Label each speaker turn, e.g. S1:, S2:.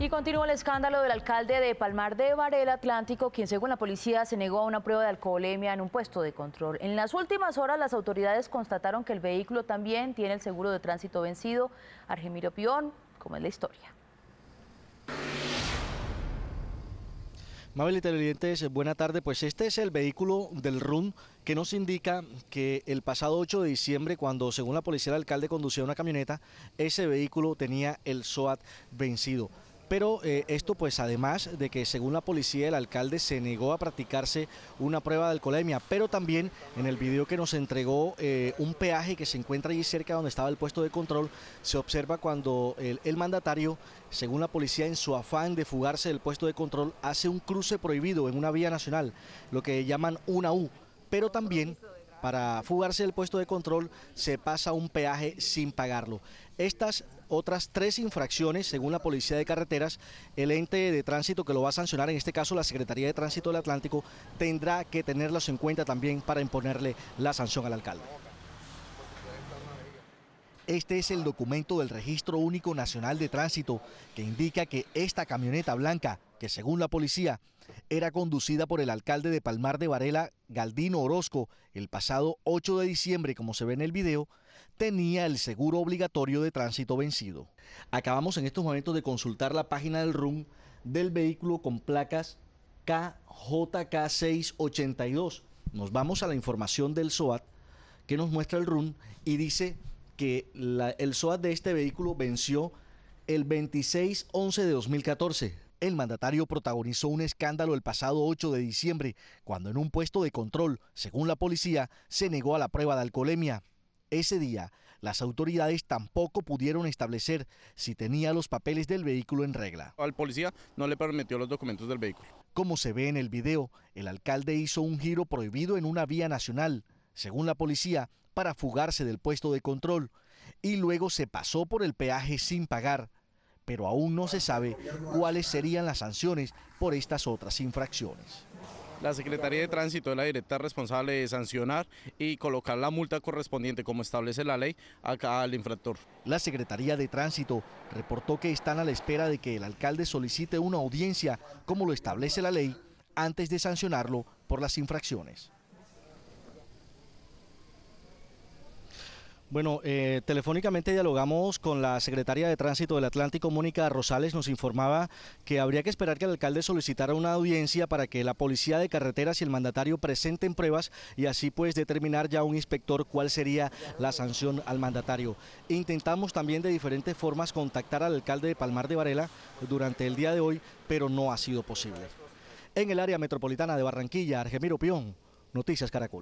S1: Y continúa el escándalo del alcalde de Palmar de Varela Atlántico, quien según la policía se negó a una prueba de alcoholemia en un puesto de control. En las últimas horas las autoridades constataron que el vehículo también tiene el seguro de tránsito vencido. Argemiro Pión, como es la historia? Mabel y televidentes, buena tarde. Pues este es el vehículo del RUN que nos indica que el pasado 8 de diciembre, cuando según la policía el alcalde conducía una camioneta, ese vehículo tenía el SOAT vencido pero eh, esto pues además de que según la policía el alcalde se negó a practicarse una prueba de alcoholemia, pero también en el video que nos entregó eh, un peaje que se encuentra allí cerca donde estaba el puesto de control, se observa cuando el mandatario, según la policía en su afán de fugarse del puesto de control, hace un cruce prohibido en una vía nacional, lo que llaman una U, pero también para fugarse del puesto de control se pasa un peaje sin pagarlo. Estas otras tres infracciones, según la Policía de Carreteras, el ente de tránsito que lo va a sancionar, en este caso la Secretaría de Tránsito del Atlántico, tendrá que tenerlos en cuenta también para imponerle la sanción al alcalde. Este es el documento del Registro Único Nacional de Tránsito que indica que esta camioneta blanca, que según la policía era conducida por el alcalde de Palmar de Varela, Galdino Orozco, el pasado 8 de diciembre, como se ve en el video, tenía el seguro obligatorio de tránsito vencido. Acabamos en estos momentos de consultar la página del RUM del vehículo con placas KJK682. Nos vamos a la información del SOAT que nos muestra el RUN y dice que el SOAT de este vehículo venció el 26-11 de 2014. El mandatario protagonizó un escándalo el pasado 8 de diciembre, cuando en un puesto de control, según la policía, se negó a la prueba de alcoholemia. Ese día, las autoridades tampoco pudieron establecer si tenía los papeles del vehículo en regla. Al policía no le permitió los documentos del vehículo. Como se ve en el video, el alcalde hizo un giro prohibido en una vía nacional, según la policía, para fugarse del puesto de control, y luego se pasó por el peaje sin pagar pero aún no se sabe cuáles serían las sanciones por estas otras infracciones. La Secretaría de Tránsito es la directa responsable de sancionar y colocar la multa correspondiente como establece la ley acá al infractor. La Secretaría de Tránsito reportó que están a la espera de que el alcalde solicite una audiencia como lo establece la ley antes de sancionarlo por las infracciones. Bueno, eh, telefónicamente dialogamos con la secretaria de Tránsito del Atlántico, Mónica Rosales, nos informaba que habría que esperar que el alcalde solicitara una audiencia para que la policía de carreteras y el mandatario presenten pruebas y así pues determinar ya un inspector cuál sería la sanción al mandatario. Intentamos también de diferentes formas contactar al alcalde de Palmar de Varela durante el día de hoy, pero no ha sido posible. En el área metropolitana de Barranquilla, Argemiro Pión, Noticias Caracol.